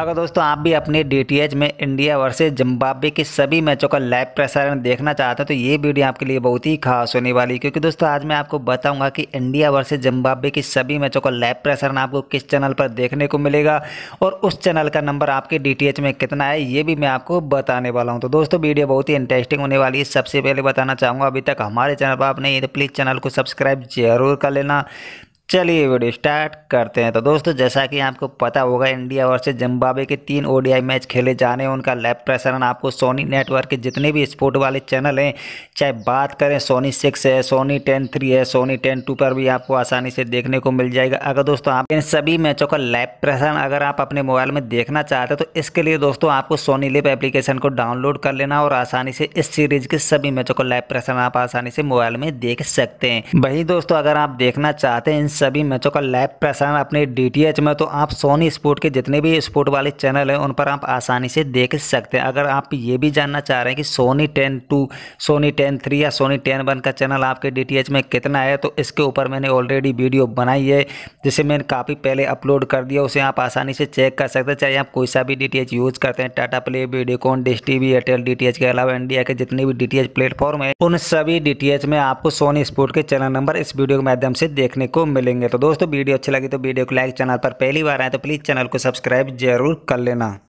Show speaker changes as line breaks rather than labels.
अगर दोस्तों आप भी अपने डी में इंडिया वर्सेस जिम्बाब्वे के सभी मैचों का लाइव प्रसारण देखना चाहते हैं तो ये वीडियो आपके लिए बहुत ही खास होने वाली है क्योंकि दोस्तों आज मैं आपको बताऊंगा कि इंडिया वर्सेस जिम्बाब्वे के सभी मैचों का लाइव प्रसारण आपको किस चैनल पर देखने को मिलेगा और उस चैनल का नंबर आपके डी में कितना है ये भी मैं आपको बताने वाला हूँ तो दोस्तों वीडियो बहुत ही इंटरेस्टिंग होने वाली है सबसे पहले बताना चाहूँगा अभी तक हमारे चैनल पर नहीं तो प्लीज़ चैनल को सब्सक्राइब जरूर कर लेना चलिए वीडियो स्टार्ट करते हैं तो दोस्तों जैसा कि आपको पता होगा इंडिया वर्सेज जिम्बाब्वे के तीन ओडीआई मैच खेले जाने उनका लाइव प्रसारण आपको सोनी नेटवर्क के जितने भी स्पोर्ट वाले चैनल हैं चाहे बात करें सोनी सिक्स है सोनी टेन थ्री है सोनी टेन टू पर भी आपको आसानी से देखने को मिल जाएगा अगर दोस्तों आप इन सभी मैचों का लाइव प्रसारण अगर आप अपने मोबाइल में देखना चाहते हैं तो इसके लिए दोस्तों आपको सोनी लिप एप्लीकेशन को डाउनलोड कर लेना और आसानी से इस सीरीज के सभी मैचों का लाइव प्रसारण आप आसानी से मोबाइल में देख सकते हैं वही दोस्तों अगर आप देखना चाहते हैं सभी मैचों का लाइव प्रसारण अपने डी में तो आप सोनी स्पोर्ट के जितने भी स्पोर्ट वाले चैनल हैं उन पर आप आसानी से देख सकते हैं अगर आप ये भी जानना चाह रहे हैं कि Sony ten two Sony ten three या सोनी टेन वन का चैनल आपके डी में कितना है तो इसके ऊपर मैंने ऑलरेडी वीडियो बनाई है जिसे मैंने काफ़ी पहले अपलोड कर दिया उसे आप आसानी से चेक कर सकते हैं चाहे आप कोई सा भी डी यूज़ करते हैं Tata play Videocon dish T V Airtel D के अलावा इंडिया के जितने भी डी प्लेटफॉर्म है उन सभी डी में आपको सोनी स्पोर्ट के चैनल नंबर इस वीडियो के माध्यम से देखने को मिले मिलेंगे तो दोस्तों वीडियो अच्छी लगी तो वीडियो को लाइक चैनल पर पहली बार आए तो प्लीज़ चैनल को सब्सक्राइब जरूर कर लेना